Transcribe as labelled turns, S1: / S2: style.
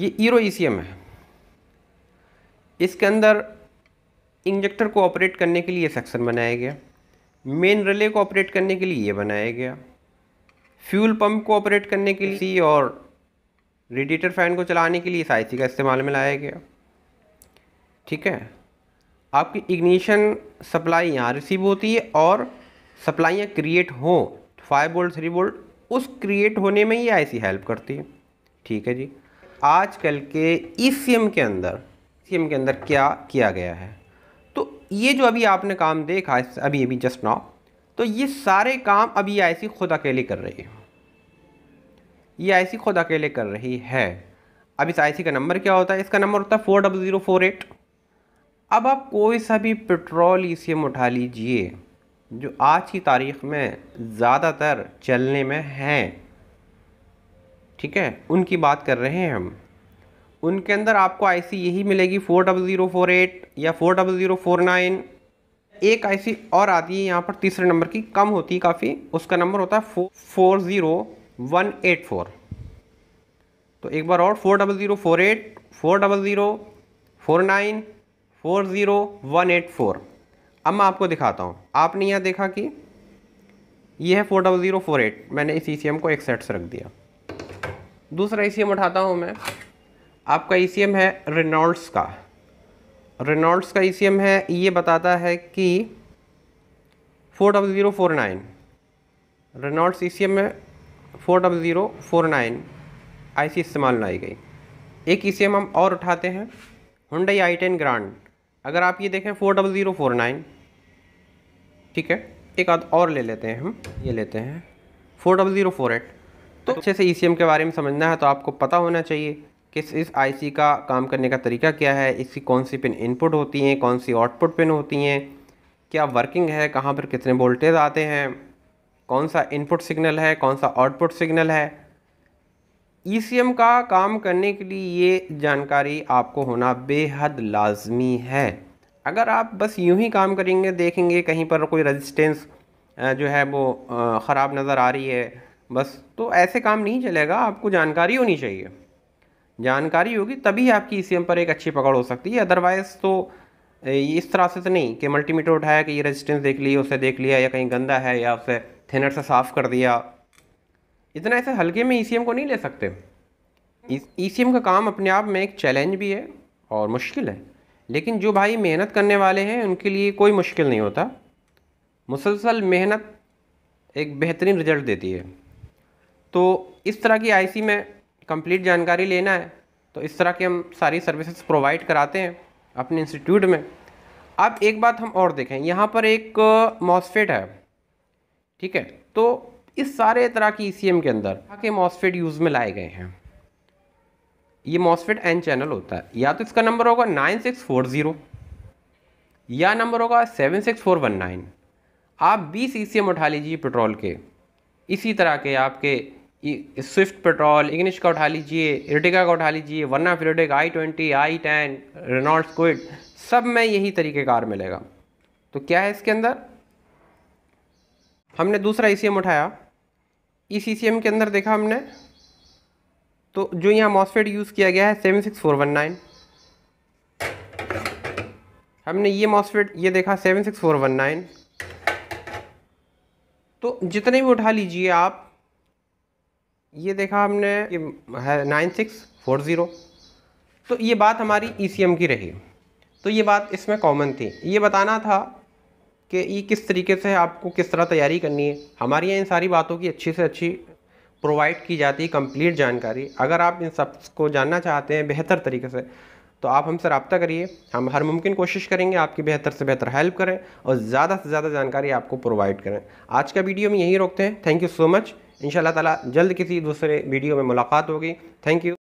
S1: ये ईरो ई है इसके अंदर इंजेक्टर को ऑपरेट करने के लिए सेक्शन बनाया गया मेन रिले को ऑपरेट करने के लिए ये बनाया गया फ्यूल पंप को ऑपरेट करने के लिए और रेडिएटर फैन को चलाने के लिए इस आई का इस्तेमाल में लाया गया ठीक है आपकी इग्निशन सप्लाई यहाँ रिसीव होती है और सप्लाइयाँ क्रिएट हों फाइव बोल्ट थ्री बोल्ट उस क्रिएट होने में ही आईसी हेल्प करती है ठीक है जी आजकल के ई e के अंदर सी e के अंदर क्या किया गया है तो ये जो अभी आपने काम देखा अभी अभी जस्ट नाउ तो ये सारे काम अभी आई सी खुद अकेले कर रही है ये आई सी खुद अकेले कर रही है अब इस आई का नंबर क्या होता है इसका नंबर होता है four double zero four eight अब आप कोई सा भी पेट्रोल ई e सी उठा लीजिए जो आज की तारीख में ज़्यादातर चलने में हैं ठीक है उनकी बात कर रहे हैं हम उनके अंदर आपको आईसी यही मिलेगी four double zero four eight या four double zero four nine एक आईसी और आती है यहाँ पर तीसरे नंबर की कम होती है काफ़ी उसका नंबर होता है four four zero one eight four तो एक बार और four double zero four eight four double zero four nine four zero one eight four अब मैं आपको दिखाता हूँ आपने यहाँ देखा कि यह है four double zero four eight मैंने इस ई को एक सेट से रख दिया दूसरा ई e उठाता हूँ मैं आपका ई e है रेनॉल्ड्स का रेनॉल्ड्स का ई e है ये बताता है कि four double zero four nine Reynolds E में four double zero four nine I C इस्तेमाल न आई गई एक ई हम और उठाते हैं हुडई आई टेन ग्रांड अगर आप ये देखें four double zero four nine ठीक है एक आध और ले लेते हैं हम ये लेते हैं four double zero four eight तो अच्छे से ई के बारे में समझना है तो आपको पता होना चाहिए कि इस आईसी का काम करने का तरीका क्या है इसकी कौन सी पिन इनपुट होती हैं कौन सी आउटपुट पिन होती हैं क्या वर्किंग है कहाँ पर कितने वोल्टेज आते हैं कौन सा इनपुट सिग्नल है कौन सा आउटपुट सिग्नल है ई e का काम करने के लिए ये जानकारी आपको होना बेहद लाजमी है अगर आप बस यूं ही काम करेंगे देखेंगे कहीं पर कोई रेजिस्टेंस जो है वो ख़राब नज़र आ रही है बस तो ऐसे काम नहीं चलेगा आपको जानकारी होनी चाहिए जानकारी होगी तभी आपकी ई e पर एक अच्छी पकड़ हो सकती है अदरवाइज़ तो इस तरह से तो नहीं कि मल्टीमीटर उठाया कि ये रेजिस्टेंस देख लिया उसे देख लिया या कहीं गंदा है या उसे थिनर से साफ़ कर दिया इतना ऐसे हल्के में ई e को नहीं ले सकते ई e का काम अपने आप में एक चैलेंज भी है और मुश्किल है लेकिन जो भाई मेहनत करने वाले हैं उनके लिए कोई मुश्किल नहीं होता मुसलसल मेहनत एक बेहतरीन रिज़ल्ट देती है तो इस तरह की आईसी में कंप्लीट जानकारी लेना है तो इस तरह की हम सारी सर्विसेज प्रोवाइड कराते हैं अपने इंस्टीट्यूट में अब एक बात हम और देखें यहाँ पर एक मॉसफेट है ठीक है तो इस सारे तरह की ई e के अंदर के मॉसफेट यूज़ में लाए गए हैं ये मॉसफेट एन चैनल होता है या तो इसका नंबर होगा नाइन सिक्स फोर ज़ीरो या नंबर होगा seven six four one nine आप बीस ई e उठा लीजिए पेट्रोल के इसी तरह के आपके स्विफ्ट पेट्रोल इग्निश का उठा लीजिए रिटिका का उठा लीजिए वरना फिर Ertiga I twenty I ten Renault Kwid सब में यही तरीके कार मिलेगा तो क्या है इसके अंदर हमने दूसरा ई e उठाया इस e ई के अंदर देखा हमने तो जो यहाँ मॉसफेट यूज़ किया गया है seven six four one nine हमने ये मॉसफेट ये देखा seven six four one nine तो जितने भी उठा लीजिए आप ये देखा हमने कि है नाइन सिक्स फोर ज़ीरो तो ये बात हमारी ई e की रही तो ये बात इसमें कॉमन थी ये बताना था कि ये किस तरीके से आपको किस तरह तैयारी करनी है हमारे यहाँ इन सारी बातों की अच्छी से अच्छी प्रोवाइड की जाती है कंप्लीट जानकारी अगर आप इन सब को जानना चाहते हैं बेहतर तरीके से तो आप हमसे रबता करिए हम हर मुमकिन कोशिश करेंगे आपकी बेहतर से बेहतर हेल्प करें और ज़्यादा से ज़्यादा जानकारी आपको प्रोवाइड करें आज का वीडियो हम यहीं रोकते हैं थैंक यू सो मच इन ताला जल्द किसी दूसरे वीडियो में मुलाकात होगी थैंक यू